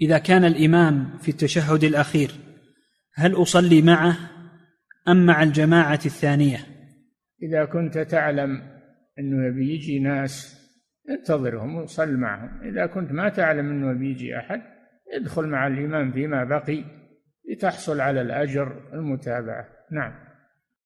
إذا كان الإمام في التشهد الأخير هل أصلي معه أم مع الجماعة الثانية إذا كنت تعلم أنه بيجي ناس انتظرهم وصل معهم إذا كنت ما تعلم أنه بيجي أحد ادخل مع الإمام فيما بقي لتحصل على الأجر المتابعة نعم